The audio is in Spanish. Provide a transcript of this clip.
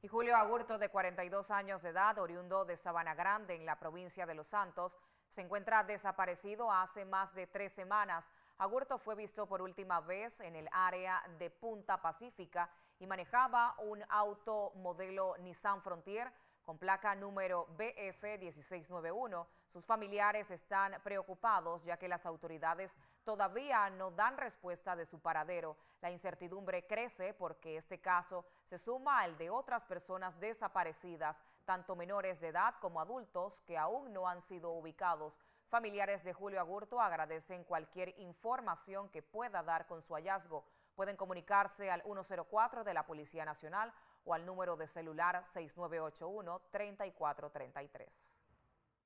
Y Julio Agurto, de 42 años de edad, oriundo de Sabana Grande, en la provincia de Los Santos, se encuentra desaparecido hace más de tres semanas. Agurto fue visto por última vez en el área de Punta Pacífica y manejaba un auto modelo Nissan Frontier con placa número BF1691. Sus familiares están preocupados ya que las autoridades todavía no dan respuesta de su paradero. La incertidumbre crece porque este caso se suma al de otras personas desaparecidas, tanto menores de edad como adultos que aún no han sido ubicados. Familiares de Julio Agurto agradecen cualquier información que pueda dar con su hallazgo. Pueden comunicarse al 104 de la Policía Nacional o al número de celular 6981-3433.